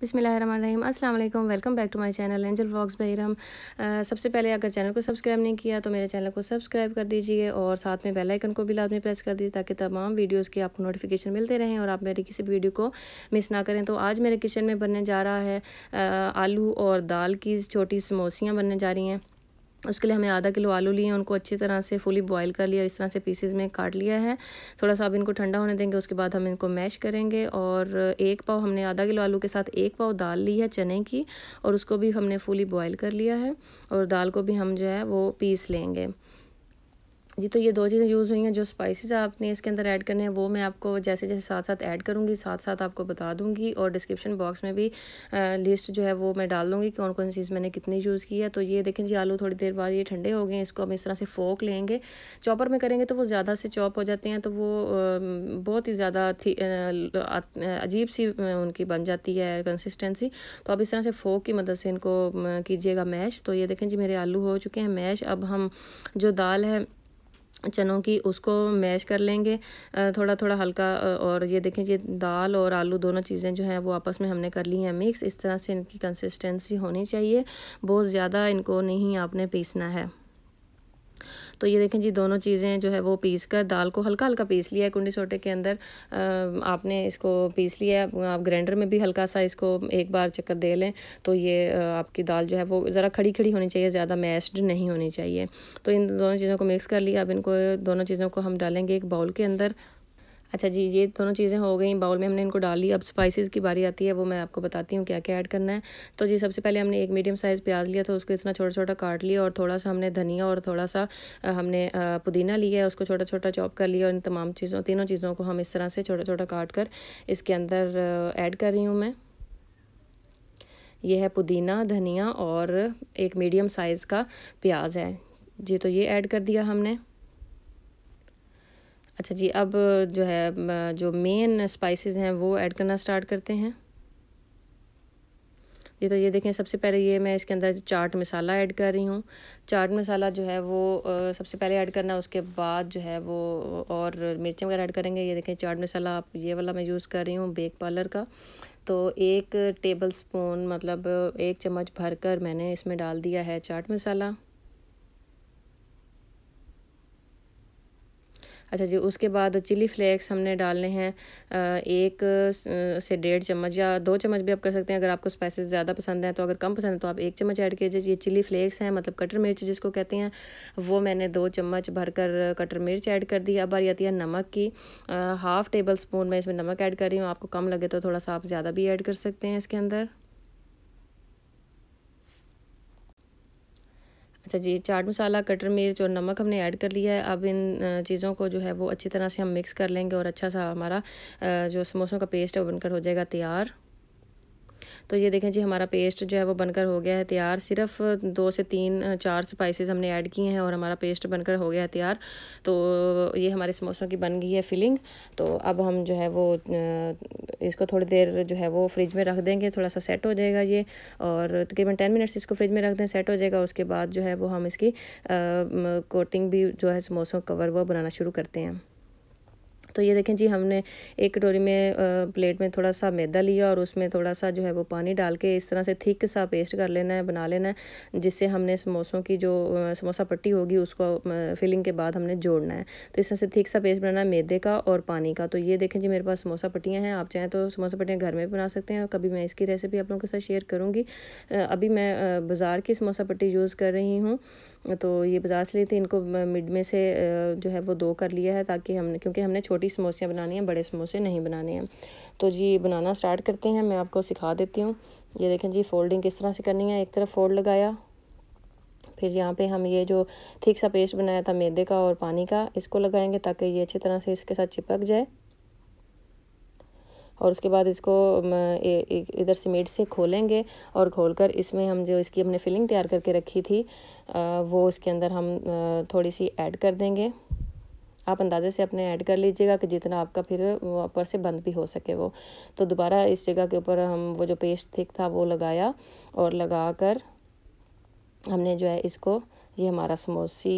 बिसमीम अल्लाम welcome back to my channel angel vlogs बहरम सबसे पहले अगर चैनल को सब्सक्राइब नहीं किया तो मेरे चैनल को सब्सक्राइब कर दीजिए और साथ में बेल आइकन को भी लाजमी प्रेस कर दीजिए ताकि तमाम वीडियोस की आपको नोटिफिकेशन मिलते रहें और आप मेरी किसी वीडियो को मिस ना करें तो आज मेरे किचन में बनने जा रहा है आलू और दाल की छोटी समोसियाँ बनने जा रही हैं उसके लिए हमें आधा किलो आलू लिए उनको अच्छी तरह से फुली बॉईल कर लिया और इस तरह से पीसेस में काट लिया है थोड़ा सा अब इनको ठंडा होने देंगे उसके बाद हम इनको मैश करेंगे और एक पाव हमने आधा किलो आलू के साथ एक पाव दाल ली है चने की और उसको भी हमने फुली बॉईल कर लिया है और दाल को भी हम जो है वो पीस लेंगे जी तो ये दो चीज़ें यूज़ हुई हैं जो स्पाइसेस आपने इसके अंदर ऐड करने हैं वो मैं आपको जैसे जैसे साथ साथ ऐड करूँगी साथ साथ आपको बता दूँगी और डिस्क्रिप्शन बॉक्स में भी लिस्ट जो है वो मैं डाल दूँगी कौन कौन चीज़ मैंने कितनी यूज़ की है तो ये देखें जी आलू थोड़ी देर बाद ये ठंडे हो गए इसको हम इस तरह से फोक लेंगे चॉपर में करेंगे तो वो ज़्यादा से चॉप हो जाते हैं तो वो बहुत ही ज़्यादा अजीब सी उनकी बन जाती है कंसिस्टेंसी तो आप इस तरह से फोक की मदद से इनको कीजिएगा मैश तो ये देखें जी मेरे आलू हो चुके हैं मैश अब हम जो दाल है चनों की उसको मैश कर लेंगे थोड़ा थोड़ा हल्का और ये देखें ये दाल और आलू दोनों चीज़ें जो हैं वो आपस में हमने कर ली हैं मिक्स इस तरह से इनकी कंसिस्टेंसी होनी चाहिए बहुत ज़्यादा इनको नहीं आपने पीसना है तो ये देखें जी दोनों चीज़ें जो है वो पीस कर दाल को हल्का हल्का पीस लिया है कुंडी सोटे के अंदर आपने इसको पीस लिया है आप ग्राइंडर में भी हल्का सा इसको एक बार चक्कर दे लें तो ये आपकी दाल जो है वो ज़रा खड़ी खड़ी होनी चाहिए ज़्यादा मैश्ड नहीं होनी चाहिए तो इन दोनों चीज़ों को मिक्स कर लिया अब इनको दोनों चीज़ों को हम डालेंगे एक बाउल के अंदर अच्छा जी ये दोनों चीज़ें हो गई बाउल में हमने इनको डाल ली अब स्पाइसेस की बारी आती है वो मैं आपको बताती हूँ क्या क्या ऐड करना है तो जी सबसे पहले हमने एक मीडियम साइज़ प्याज लिया था उसको इतना छोटा छोटा काट लिया और थोड़ा सा हमने धनिया और थोड़ा सा हमने पुदीना लिया है उसको छोटा छोटा चॉप कर लिया और इन तमाम चीज़ों तीनों चीज़ों को हम इस तरह से छोटा छोटा काट कर इसके अंदर ऐड कर रही हूँ मैं ये है पुदीना धनिया और एक मीडियम साइज़ का प्याज है जी तो ये ऐड कर दिया हमने अच्छा जी अब जो है जो मेन स्पाइसेस हैं वो ऐड करना स्टार्ट करते हैं ये तो ये देखें सबसे पहले ये मैं इसके अंदर चाट मसाला ऐड कर रही हूँ चाट मसाला जो है वो सबसे पहले ऐड करना उसके बाद जो है वो और मिर्चें वगैरह ऐड करेंगे ये देखें चाट मसाला आप ये वाला मैं यूज़ कर रही हूँ बेक पार्लर का तो एक टेबल स्पून मतलब एक चम्मच भर कर मैंने इसमें डाल दिया है चाट मसाला अच्छा जी उसके बाद चिली फ्लेक्स हमने डालने हैं एक से डेढ़ चम्मच या दो चम्मच भी आप कर सकते हैं अगर आपको स्पाइसेस ज़्यादा पसंद हैं तो अगर कम पसंद है तो आप एक चम्मच ऐड कीजिए ये चिली फ्लेक्स हैं मतलब कटर मिर्च जिसको कहते हैं वो मैंने दो चम्मच भरकर कटर मिर्च ऐड कर दी अब आती है नमक की हाफ़ टेबल स्पून मैं इसमें नमक ऐड कर रही हूँ आपको कम लगे तो थोड़ा सा आप ज़्यादा भी ऐड कर सकते हैं इसके अंदर अच्छा जी चाट मसाला कटर मिर्च और नमक हमने ऐड कर लिया है अब इन चीज़ों को जो है वो अच्छी तरह से हम मिक्स कर लेंगे और अच्छा सा हमारा जो समोसों का पेस्ट है वो बनकर हो जाएगा तैयार तो ये देखें जी हमारा पेस्ट जो है वो बनकर हो गया है तैयार सिर्फ दो से तीन चार स्पाइसेस हमने ऐड किए हैं और हमारा पेस्ट बनकर हो गया है तैयार तो ये हमारे समोसों की बन गई है फिलिंग तो अब हम जो है वो इसको थोड़ी देर जो है वो फ्रिज में रख देंगे थोड़ा सा सेट हो जाएगा ये और तकरीबन टेन मिनट्स इसको फ्रिज में रख दें सेट हो जाएगा उसके बाद जो है वो हम इसकी कोटिंग भी जो है समोसों कवर वो बनाना शुरू करते हैं तो ये देखें जी हमने एक कटोरी में प्लेट में थोड़ा सा मैदा लिया और उसमें थोड़ा सा जो है वो पानी डाल के इस तरह से थिक सा पेस्ट कर लेना है बना लेना है जिससे हमने समोसों की जो समोसा पट्टी होगी उसको फिलिंग के बाद हमने जोड़ना है तो इस तरह से थिक सा पेस्ट बनाना है मैदे का और पानी का तो ये देखें जी मेरे पास समोसा पट्टियाँ हैं आप चाहें तो समोसा पट्टियाँ घर में भी बना सकते हैं और कभी मैं इसकी रेसिपी आप लोगों के साथ शेयर करूँगी अभी मैं बाज़ार की समोसा पट्टी यूज़ कर रही हूँ तो ये बाज़ार से ली थी इनको मिड में से जो है वो दो कर लिया है ताकि हमने क्योंकि हमने छोटी समोसियाँ बनानी हैं बड़े समोसे नहीं बनाने हैं तो जी बनाना स्टार्ट करते हैं मैं आपको सिखा देती हूँ ये देखें जी फोल्डिंग किस तरह से करनी है एक तरफ फोल्ड लगाया फिर यहाँ पे हम ये जो थिक सा पेस्ट बनाया था मैदे का और पानी का इसको लगाएंगे ताकि ये अच्छी तरह से इसके साथ चिपक जाए और उसके बाद इसको इधर सीमेंट से खोलेंगे और खोलकर इसमें हम जो इसकी हमने फिलिंग तैयार करके रखी थी वो उसके अंदर हम थोड़ी सी ऐड कर देंगे आप अंदाजे से अपने ऐड कर लीजिएगा कि जितना आपका फिर ऊपर से बंद भी हो सके वो तो दोबारा इस जगह के ऊपर हम वो जो पेस्ट थिक था वो लगाया और लगा कर हमने जो है इसको ये हमारा समोसी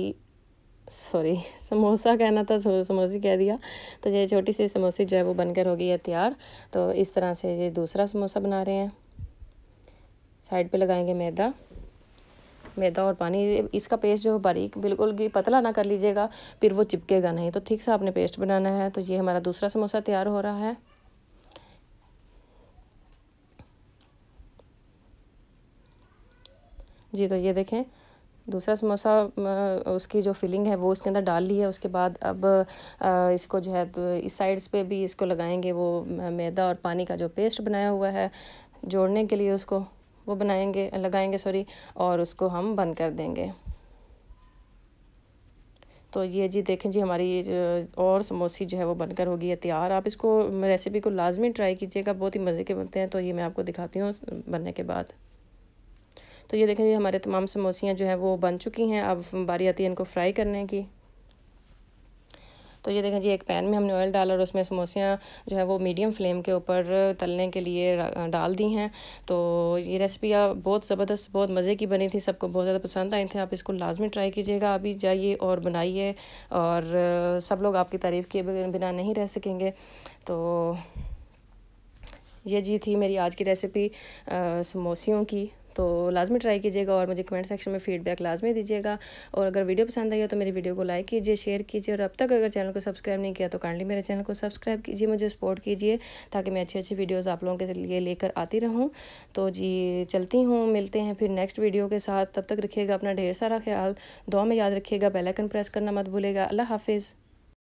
सॉरी समोसा कहना था समोसे कह दिया तो ये छोटी सी समोसी जो है वो बनकर हो गई है तैयार तो इस तरह से ये दूसरा समोसा बना रहे हैं साइड पे लगाएंगे मैदा मैदा और पानी इसका पेस्ट जो बारीक बिल्कुल भी पतला ना कर लीजिएगा फिर वो चिपकेगा नहीं तो ठीक से आपने पेस्ट बनाना है तो ये हमारा दूसरा समोसा तैयार हो रहा है जी तो ये देखें दूसरा समोसा उसकी जो फिलिंग है वो उसके अंदर डाल ली है उसके बाद अब इसको जो है तो इस साइड्स पे भी इसको लगाएंगे वो मैदा और पानी का जो पेस्ट बनाया हुआ है जोड़ने के लिए उसको वो बनाएंगे लगाएंगे सॉरी और उसको हम बंद कर देंगे तो ये जी देखें जी हमारी और समोसी जो है वो बनकर होगी है तैयार आप इसको रेसिपी को लाजमी ट्राई कीजिएगा बहुत ही मज़े के बनते हैं तो ये मैं आपको दिखाती हूँ बनने के बाद तो ये देखें जी हमारे तमाम समोसियाँ जो हैं वो बन चुकी हैं अब बारी आती है इनको फ्राई करने की तो ये देखें जी एक पैन में हमने ऑयल डाला और उसमें समोसियाँ जो है वो मीडियम फ्लेम के ऊपर तलने के लिए डाल दी हैं तो ये रेसिपी बहुत ज़बरदस्त बहुत मज़े की बनी थी सबको बहुत ज़्यादा पसंद आई थी आप इसको लाजमी ट्राई कीजिएगा अभी जाइए और बनाइए और सब लोग आपकी तारीफ़ किए बिना नहीं रह सकेंगे तो ये जी थी मेरी आज की रेसिपी समोसियों की तो लाजमी ट्राई कीजिएगा और मुझे कमेंट सेक्शन में फीडबैक लाजमी दीजिएगा और अगर वीडियो पसंद आई हो तो मेरी वीडियो को लाइक कीजिए शेयर कीजिए और अब तक अगर चैनल को सब्सक्राइब नहीं किया तो काइंडली मेरे चैनल को सब्सक्राइब कीजिए मुझे सपोर्ट कीजिए ताकि मैं अच्छी अच्छी वीडियोज़ आप लोगों के लिए लेकर आती रहूँ तो जी चलती हूँ मिलते हैं फिर नेक्स्ट वीडियो के साथ तब तक रखिएगा अपना ढेर सारा ख्याल दो में याद रखिएगा बेलाइकन प्रेस करना मत भूलेगा अल्लाह हाफिज़